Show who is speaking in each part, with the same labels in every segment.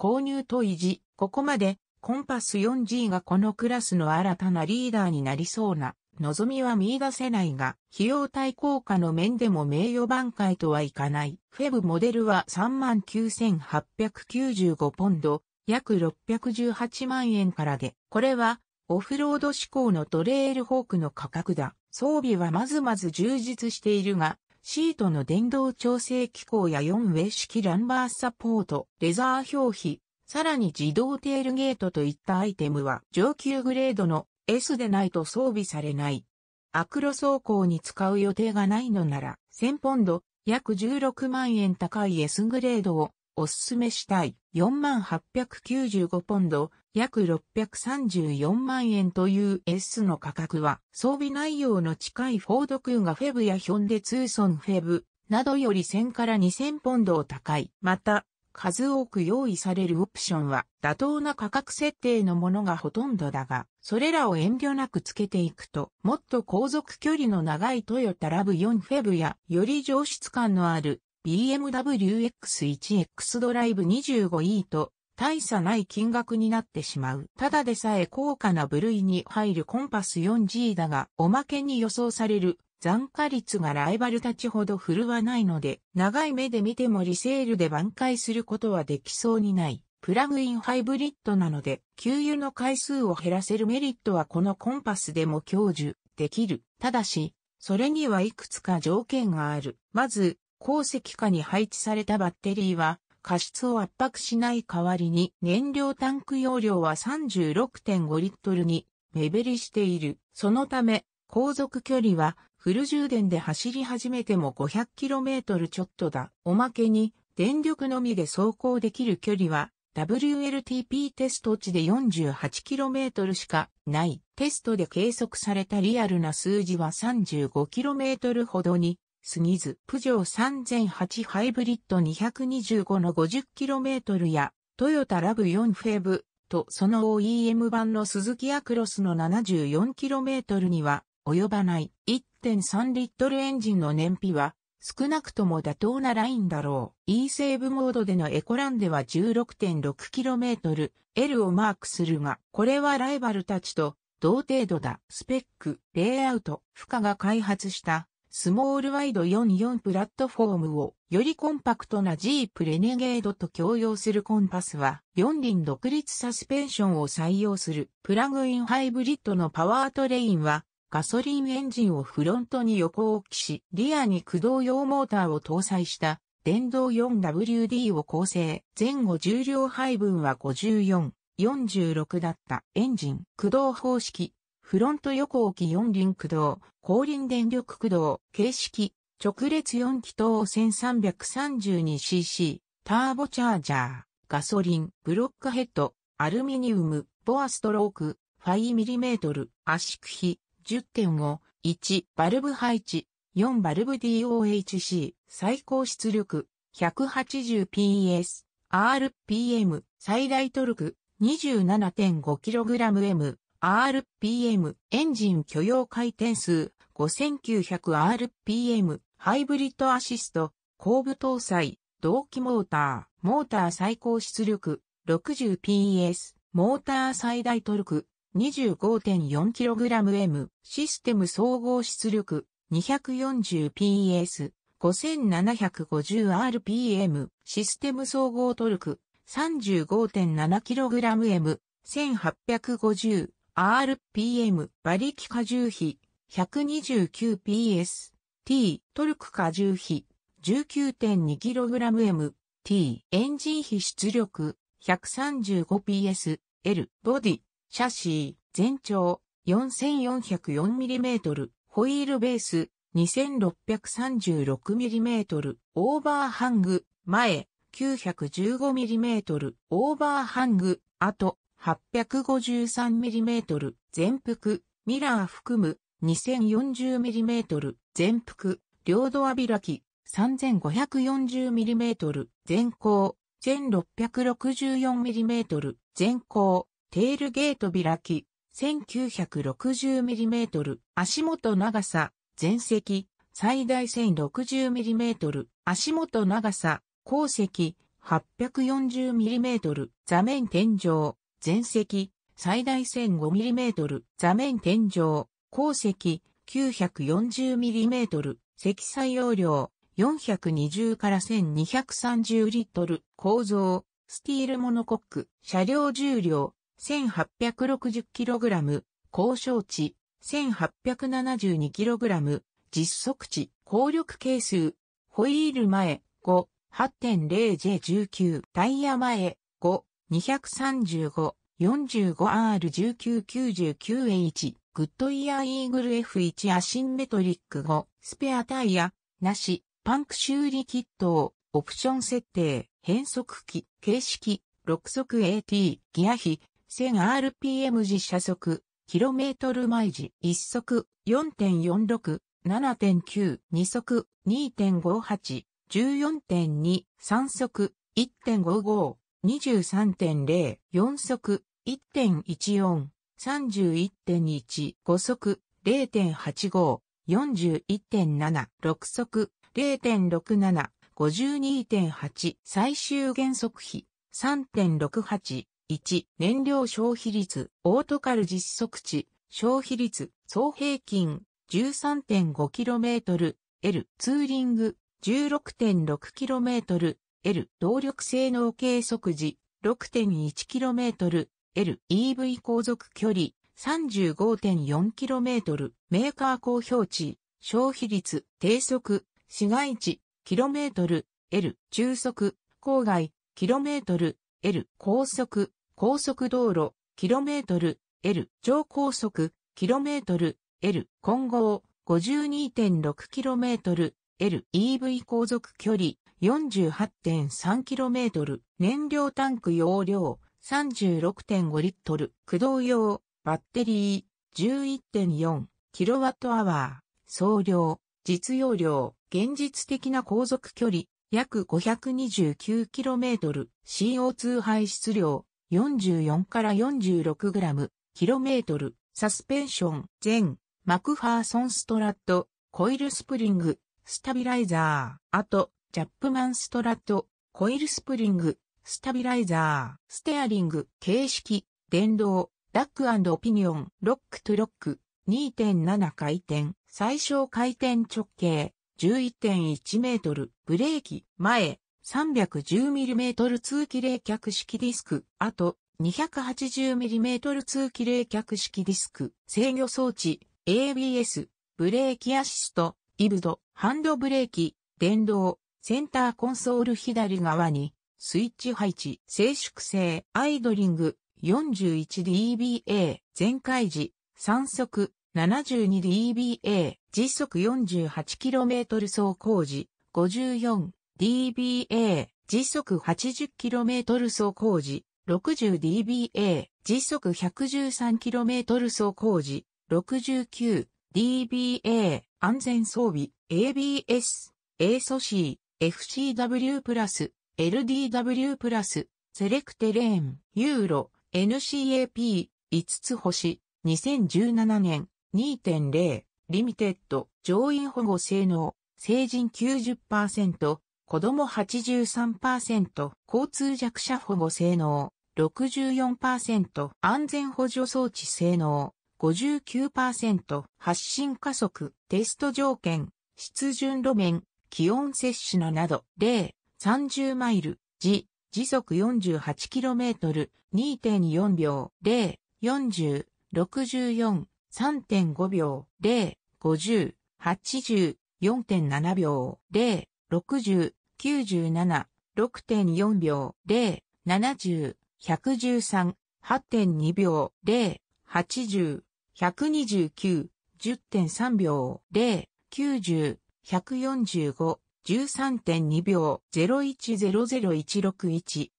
Speaker 1: 購入と維持、ここまでコンパス 4G がこのクラスの新たなリーダーになりそうな望みは見出せないが、費用対効果の面でも名誉挽回とはいかない。フェブモデルは39,895ポンド、約618万円からで、これはオフロード志向のトレイルホークの価格だ。装備はまずまず充実しているが、シートの電動調整機構や4ウェイ式ランバーサポート、レザー表皮、さらに自動テールゲートといったアイテムは上級グレードの S でないと装備されない。アクロ走行に使う予定がないのなら、1000ポンド、約16万円高い S グレードをおすすめしたい。4895ポンド、約634万円という S の価格は、装備内容の近いフォードクーガフェブやヒョンデツーソンフェブなどより1000から2000ポンドを高い。また、数多く用意されるオプションは妥当な価格設定のものがほとんどだが、それらを遠慮なくつけていくと、もっと航続距離の長いトヨタラブ4フェブや、より上質感のある BMW X1X ドライブ 25E と大差ない金額になってしまう。ただでさえ高価な部類に入るコンパス 4G だが、おまけに予想される残価率がライバルたちほど振るわないので、長い目で見てもリセールで挽回することはできそうにない。プラグインハイブリッドなので、給油の回数を減らせるメリットはこのコンパスでも享受できる。ただし、それにはいくつか条件がある。まず、鉱石下に配置されたバッテリーは、過失を圧迫しない代わりに燃料タンク容量は36.5リットルに目減りしている。そのため、航続距離はフル充電で走り始めても 500km ちょっとだ。おまけに、電力のみで走行できる距離は WLTP テスト値で 48km しかない。テストで計測されたリアルな数字は 35km ほどにすぎず、プジョー3008ハイブリッド225の 50km や、トヨタラブ4フェーブとその OEM 版のスズキアクロスの 74km には及ばない1.3リットルエンジンの燃費は少なくとも妥当なラインだろう。E セーブモードでのエコランでは 16.6km、L をマークするが、これはライバルたちと同程度だ。スペック、レイアウト、負荷が開発したスモールワイド44プラットフォームをよりコンパクトなジープレネゲードと共用するコンパスは4輪独立サスペンションを採用するプラグインハイブリッドのパワートレインはガソリンエンジンをフロントに横置きし、リアに駆動用モーターを搭載した電動 4WD を構成。前後重量配分は54、46だったエンジン駆動方式。フロント横置き4輪駆動、後輪電力駆動、形式、直列4気筒 1332cc、ターボチャージャー、ガソリン、ブロックヘッド、アルミニウム、ボアストローク、5mm、圧縮比、10.5、1、バルブ配置、4バルブ DOHC、最高出力、180PS、RPM、最大トルク、27.5kgm、RPM エンジン許容回転数 5900rpm ハイブリッドアシスト後部搭載同期モーターモーター最高出力 60PS モーター最大トルク 25.4kgm システム総合出力 240PS 5750rpm システム総合トルク 35.7kgm 1850 RPM 馬力荷重比 129PS-T トルク荷重比 19.2kgm-T エンジン比出力 135PS-L ボディシャシー全長 4404mm ホイールベース 2636mm オーバーハング前 915mm オーバーハング後 853mm 全幅、ミラー含む 2040mm 全幅、両ドア開き 3540mm 全高、1664mm 全高、テールゲート開き 1960mm 足元長さ、全席、最大 1060mm 足元長さ、鉱石 840mm 座面天井全席、最大 1005mm、座面天井、鉱石、940mm、積載容量、420から1230リットル、構造、スティールモノコック、車両重量、1860kg、交渉値、1872kg、実測値、効力係数、ホイール前、5、8.0J19、タイヤ前、5、235、45R1999H、グッドイヤーイーグル F1 アシンメトリック5、スペアタイヤ、なし、パンク修理キットを、オプション設定、変速機、形式、6速 AT、ギア比、1000rpm 自車速、キロメートル毎時、1速、4.46、7.9、2速、2.58、14.2、3速、1.55、23.0、4速、1.14、31.1、5速、0.85、41.7、6速、0.67、52.8、最終減速比、3.68、1、燃料消費率、オートカル実測値、消費率、総平均、13.5km、L、ツーリング、16.6km、L 動力性能計測時 6.1km L EV 航続距離 35.4km メーカー公表値消費率低速市街地 km L 中速郊外 km L 高速高速道路 km L 超高速 km L 混合 52.6km L EV 航続距離 48.3km、燃料タンク容量36.5リットル、駆動用、バッテリー 11.4kWh、総量、実用量、現実的な航続距離、約 529km、CO2 排出量、44から46グラム、キロメートル、サスペンション、全、マクファーソンストラット、コイルスプリング、スタビライザー、あと、チャップマンストラット、コイルスプリング、スタビライザー、ステアリング、形式、電動、ダックピニオン、ロックトゥロック、2.7回転、最小回転直径、11.1メートル、ブレーキ、前、3 1 0トル通気冷却式ディスク、あと、2 8 0トル通気冷却式ディスク、制御装置、ABS、ブレーキアシスト、イブド、ハンドブレーキ、電動、センターコンソール左側に、スイッチ配置、静粛性、アイドリング、41dBA、全開時、3速、72dBA、時速 48km 走行時、54dBA、時速 80km 走行時、60dBA、時速 113km 走行時、69dBA、安全装備、ABS、A 素 C、FCW プラス、LDW プラス、セレクテレーン、ユーロ、NCAP、5つ星、2017年、2.0、リミテッド、上院保護性能、成人90%、子供83%、交通弱者保護性能、64%、安全補助装置性能、59%、発進加速、テスト条件、湿潤路面、気温摂取のなど、例、30マイル、時、時速 48km、2.4秒、例、40、64、3.5秒、例、50、80、4.7秒、例、60、97、6.4秒、例、70、113、8.2秒、例、80、129、10.3秒、0、90、145、13.2秒、0 1 0 0 1 6 1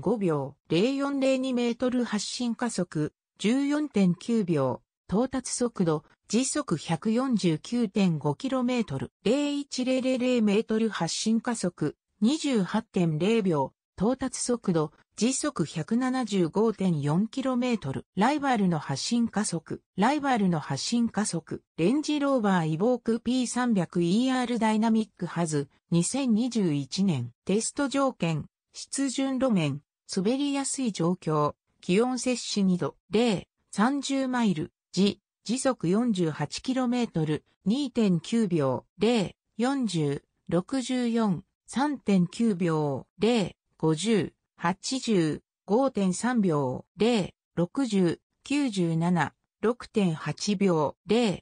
Speaker 1: 19.5秒、0402メートル発進加速、14.9秒、到達速度、時速 149.5km、0100メートル発進加速、28.0秒、到達速度、時速 175.4km、ライバルの発進加速、ライバルの発進加速、レンジローバーイボーク P300ER ダイナミックハズ、2021年、テスト条件、湿潤路面、滑りやすい状況、気温摂取2度、0、30マイル、時、時速 48km、2.9秒、0、40、64、3.9秒、0、50、80、5.3秒、0、60、97、6.8秒、0、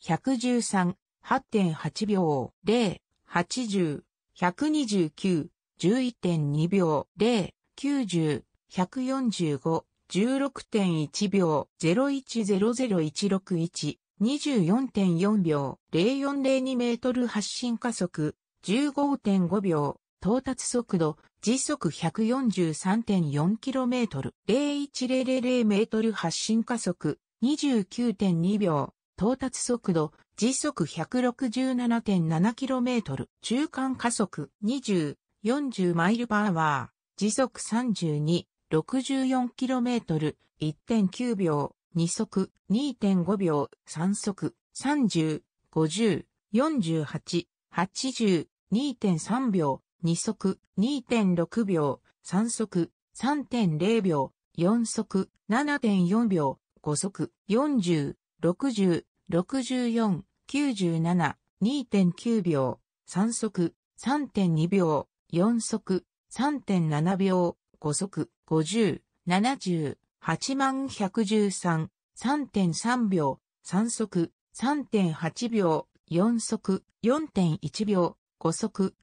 Speaker 1: 70、113、8.8秒、0、80、129、11.2秒、0、90、145、16.1秒、01001661、24.4秒、0402メートル発進加速、15.5秒、到達速度、時速 143.4km、01000 m 発進加速、29.2秒、到達速度、時速 167.7km、中間加速、20、40マイルパワー、時速32、64km、1.9秒、2速、2.5秒、3速、30、50、48、80、2.3秒、2速2.6秒、3速3.0秒、4速7.4秒、5速40、60、64、97、2.9秒、3速3.2秒、4速3.7秒、5速50、70、8113、3.3秒、3速3.8秒、4速4.1秒、5速、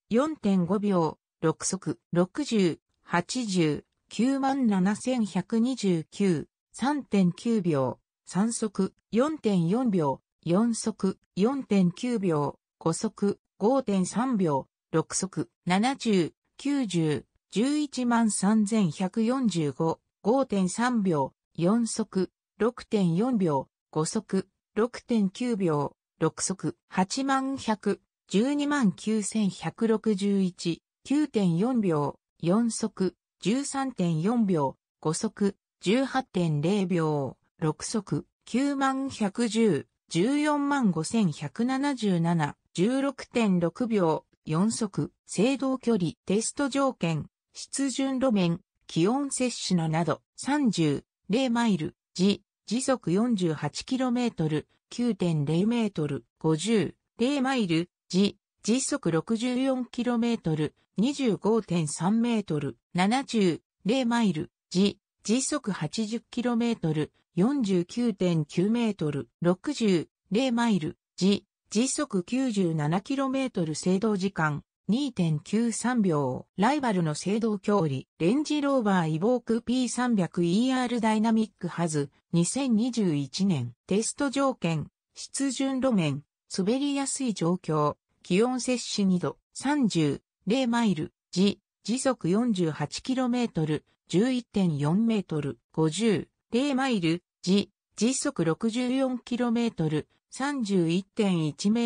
Speaker 1: 点五秒、六速、八十九万七千百二十九、三点九秒、三速、四点四秒、四速、四点九秒、五速、五点三秒、六速、七十、九十、十一万三千百四十五、五点三秒、四速、六点四秒、五速、六点九秒、六速、八万百。129,161、9.4秒、4速、13.4秒、5速、18.0秒、6速、9110万、145,177、16.6秒、4速、制動距離、テスト条件、出順路面、気温摂取のなど、30、0マイル、時、時速 48km、9.0メートル、50、0マイル、時、時速 64km、25.3 m 70、0マイル、時、時速 80km、49.9メートル、60、0マイル、時、時速 97km 制動時間、2.93秒、ライバルの制動距離、レンジローバーイボーク P300ER ダイナミックハズ、2021年、テスト条件、湿潤路面、滑りやすい状況、気温摂取2度、30、0マイル、時、時速 48km、11.4 m 50、0マイル、時、時速 64km、31.1 m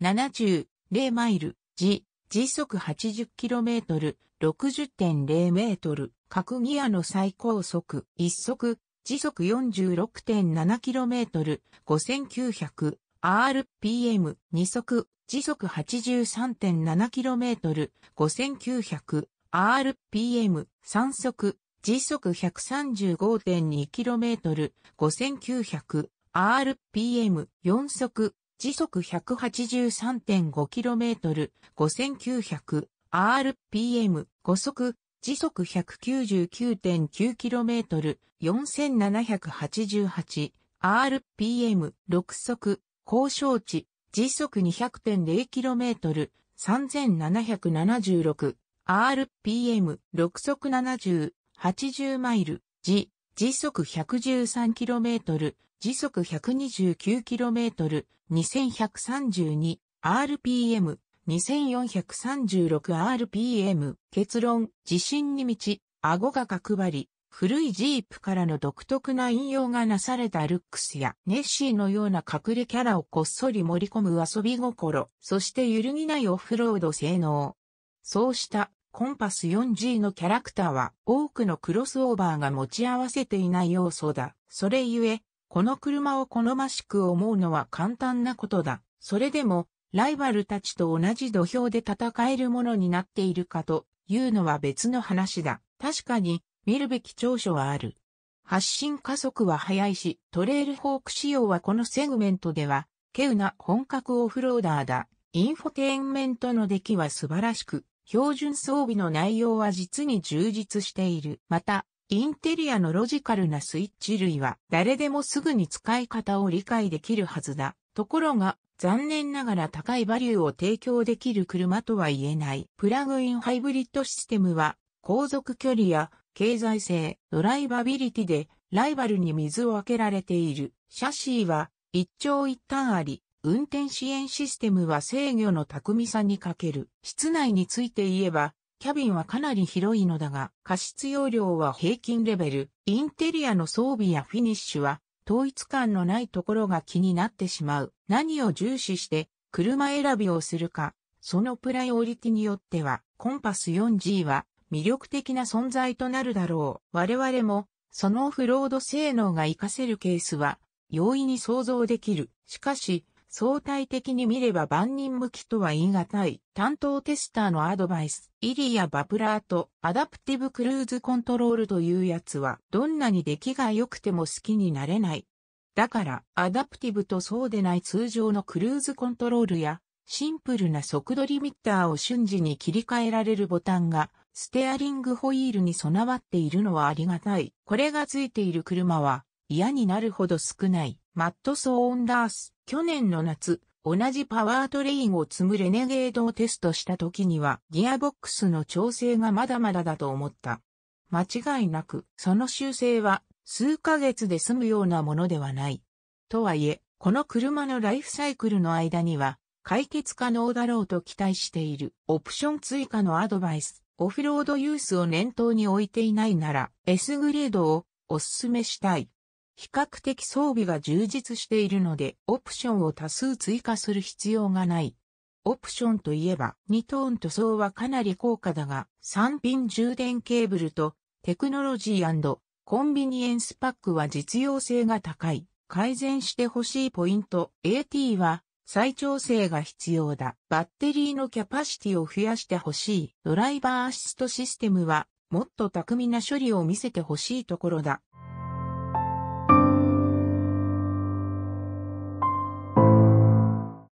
Speaker 1: 70、0マイル、時、時速 80km、60.0 m ー各ギアの最高速、1速、時速 46.7km、5900、RPM、2速、時速 83.7km5900rpm、3速、時速 135.2km5900rpm、4速、時速 183.5km5900rpm、5速、時速 199.9km4788rpm、6速、高渉値時速 200.0km、3776、RPM、6速70、80マイル、時、時速 113km、時速 129km、2132、RPM、2436RPM、結論、地震に満ち、顎が角張り、古いジープからの独特な引用がなされたルックスやネッシーのような隠れキャラをこっそり盛り込む遊び心、そして揺るぎないオフロード性能。そうしたコンパス 4G のキャラクターは多くのクロスオーバーが持ち合わせていない要素だ。それゆえ、この車を好ましく思うのは簡単なことだ。それでも、ライバルたちと同じ土俵で戦えるものになっているかというのは別の話だ。確かに、見るべき長所はある。発進加速は速いし、トレイルホーク仕様はこのセグメントでは、稀有な本格オフローダーだ。インフォテインメントの出来は素晴らしく、標準装備の内容は実に充実している。また、インテリアのロジカルなスイッチ類は誰でもすぐに使い方を理解できるはずだ。ところが、残念ながら高いバリューを提供できる車とは言えない。プラグインハイブリッドシステムは、航続距離や経済性、ドライバビリティで、ライバルに水をあけられている。シャシーは、一長一短あり、運転支援システムは制御の巧みさに欠ける。室内について言えば、キャビンはかなり広いのだが、過失容量は平均レベル。インテリアの装備やフィニッシュは、統一感のないところが気になってしまう。何を重視して、車選びをするか、そのプライオリティによっては、コンパス 4G は魅力的な存在となるだろう。我々も、そのオフロード性能が活かせるケースは、容易に想像できる。しかし、相対的に見れば万人向きとは言い難い担当テスターのアドバイス、イリア・バプラーとアダプティブクルーズコントロールというやつはどんなに出来が良くても好きになれない。だから、アダプティブとそうでない通常のクルーズコントロールや、シンプルな速度リミッターを瞬時に切り替えられるボタンがステアリングホイールに備わっているのはありがたい。これがついている車は嫌になるほど少ない。マットソーンダース。去年の夏、同じパワートレインを積むレネゲードをテストした時には、ギアボックスの調整がまだまだだと思った。間違いなく、その修正は数ヶ月で済むようなものではない。とはいえ、この車のライフサイクルの間には、解決可能だろうと期待している。オプション追加のアドバイス。オフロードユースを念頭に置いていないなら S グレードをお勧めしたい。比較的装備が充実しているのでオプションを多数追加する必要がない。オプションといえば2トーン塗装はかなり高価だが3ピン充電ケーブルとテクノロジーコンビニエンスパックは実用性が高い。改善してほしいポイント AT は再調整が必要だ。バッテリーのキャパシティを増やしてほしい。ドライバーアシストシステムはもっと巧みな処理を見せてほしいところだ。